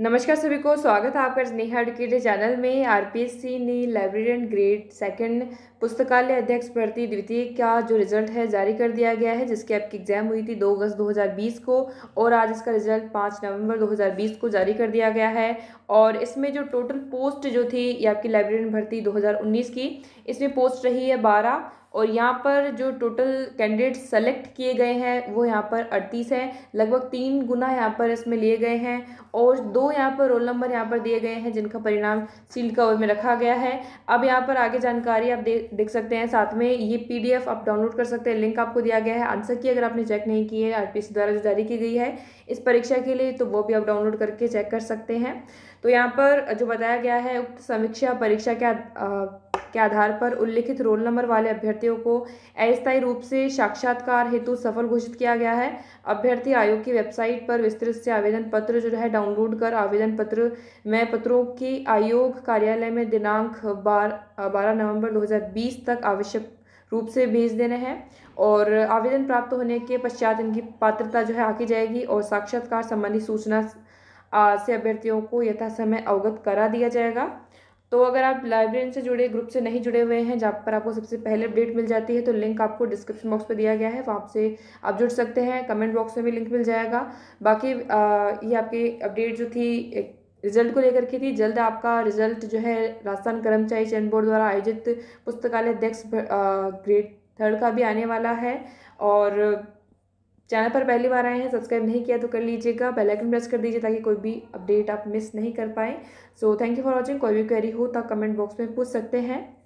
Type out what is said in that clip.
नमस्कार सभी को स्वागत है आपका स्नेहा अडकेटे चैनल में आरपीएससी ने लाइब्रेरियन ग्रेड सेकंड पुस्तकालय अध्यक्ष भर्ती द्वितीय का जो रिजल्ट है जारी कर दिया गया है जिसकी आपकी एग्जाम हुई थी 2 अगस्त 2020 को और आज इसका रिजल्ट 5 नवंबर 2020 को जारी कर दिया गया है और इसमें जो टोटल पोस्ट जो थी ये आपकी लाइब्रेरियन भर्ती दो की इसमें पोस्ट रही है बारह और यहाँ पर जो टोटल कैंडिडेट्स सेलेक्ट किए गए हैं वो यहाँ पर अड़तीस है लगभग तीन गुना यहाँ पर इसमें लिए गए हैं और दो यहाँ पर रोल नंबर यहाँ पर दिए गए हैं जिनका परिणाम सील कवर में रखा गया है अब यहाँ पर आगे जानकारी आप देख सकते हैं साथ में ये पी आप डाउनलोड कर सकते हैं लिंक आपको दिया गया है आंसर की अगर आपने चेक नहीं की है आर द्वारा जो जारी की गई है इस परीक्षा के लिए तो वो भी आप डाउनलोड करके चेक कर सकते हैं तो यहाँ पर जो बताया गया है उक्त समीक्षा परीक्षा के के आधार पर उल्लिखित रोल नंबर वाले अभ्यर्थियों को अस्थायी रूप से साक्षात्कार हेतु सफल घोषित किया गया है अभ्यर्थी आयोग की वेबसाइट पर विस्तृत से आवेदन पत्र जो है डाउनलोड कर आवेदन पत्र में पत्रों की आयोग कार्यालय में दिनांक बार बारह नवम्बर दो तक आवश्यक रूप से भेज देने हैं और आवेदन प्राप्त होने के पश्चात इनकी पात्रता जो है आकी जाएगी और साक्षात्कार संबंधी सूचना से अभ्यर्थियों को यथासमय अवगत करा दिया जाएगा तो अगर आप लाइब्रेरी से जुड़े ग्रुप से नहीं जुड़े हुए हैं जहाँ पर आपको सबसे पहले अपडेट मिल जाती है तो लिंक आपको डिस्क्रिप्शन बॉक्स पर दिया गया है वहाँ से आप जुड़ सकते हैं कमेंट बॉक्स में भी लिंक मिल जाएगा बाकी ये आपकी अपडेट जो थी रिजल्ट को लेकर के थी जल्द आपका रिजल्ट जो है राजस्थान कर्मचारी चयन बोर्ड द्वारा आयोजित पुस्तकालय अध्यक्ष ग्रेड थर्ड का भी आने वाला है और चैनल पर पहली बार आए हैं सब्सक्राइब नहीं किया तो कर लीजिएगा बेल आइकन प्रेस कर दीजिए ताकि कोई भी अपडेट आप मिस नहीं कर पाएँ so thank you for watching कोई भी क्वेरी हो तो कमेंट बॉक्स में पूछ सकते हैं